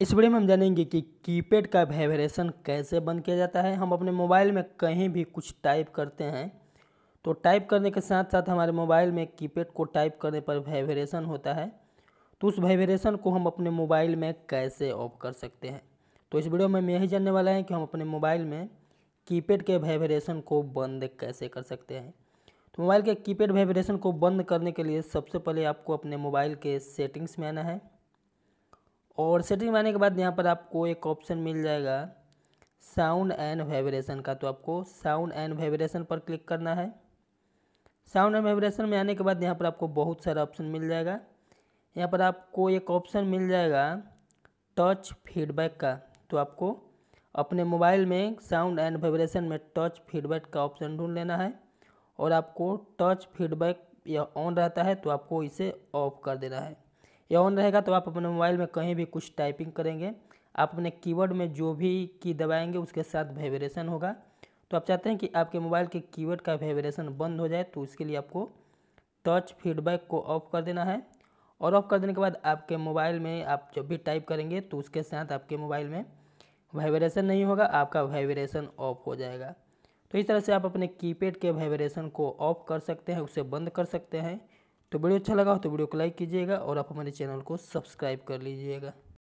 इस वीडियो में हम जानेंगे कि कीपैड का वाइब्रेशन कैसे बंद किया जाता है हम अपने मोबाइल में कहीं भी कुछ टाइप करते हैं तो टाइप करने के साथ साथ हमारे मोबाइल में कीपैड को टाइप करने पर वाइब्रेशन होता है तो उस वाइब्रेशन को हम अपने मोबाइल में कैसे ऑफ कर सकते हैं तो इस वीडियो में हम यही जानने वाला है कि हम अपने मोबाइल में कीपैड के वाइब्रेशन को बंद कैसे कर सकते हैं तो मोबाइल के कीपैड वाइब्रेशन को बंद करने के लिए सबसे पहले आपको अपने मोबाइल के सेटिंग्स में आना है और सेटिंग में आने के बाद यहाँ पर आपको एक ऑप्शन मिल जाएगा साउंड एंड वाइब्रेशन का तो आपको साउंड एंड वाइब्रेशन पर क्लिक करना है साउंड एंड वाइब्रेशन में आने के बाद यहाँ पर आपको बहुत सारा ऑप्शन मिल जाएगा यहाँ पर आपको एक ऑप्शन मिल जाएगा टच फीडबैक का तो आपको अपने मोबाइल में साउंड एंड वाइब्रेशन में टच फीडबैक का ऑप्शन ढूंढ लेना है और आपको टच फीडबैक यह ऑन रहता है तो आपको इसे ऑफ कर देना है या ऑन रहेगा तो आप अपने मोबाइल में कहीं भी कुछ टाइपिंग करेंगे आप अपने कीवर्ड में जो भी की दबाएंगे उसके साथ वाइब्रेशन होगा तो आप चाहते हैं कि आपके मोबाइल के कीवर्ड का वाइब्रेशन बंद हो जाए तो उसके लिए आपको टच फीडबैक को ऑफ कर देना है और ऑफ कर देने के बाद आपके मोबाइल में आप जब भी टाइप करेंगे तो उसके साथ आपके मोबाइल में वाइब्रेशन नहीं होगा आपका वाइब्रेशन ऑफ हो जाएगा तो इस तरह से आप अपने कीपैड के वाइब्रेशन को ऑफ कर सकते हैं उसे बंद कर सकते हैं तो वीडियो अच्छा लगा हो तो वीडियो को लाइक कीजिएगा और आप हमारे चैनल को सब्सक्राइब कर लीजिएगा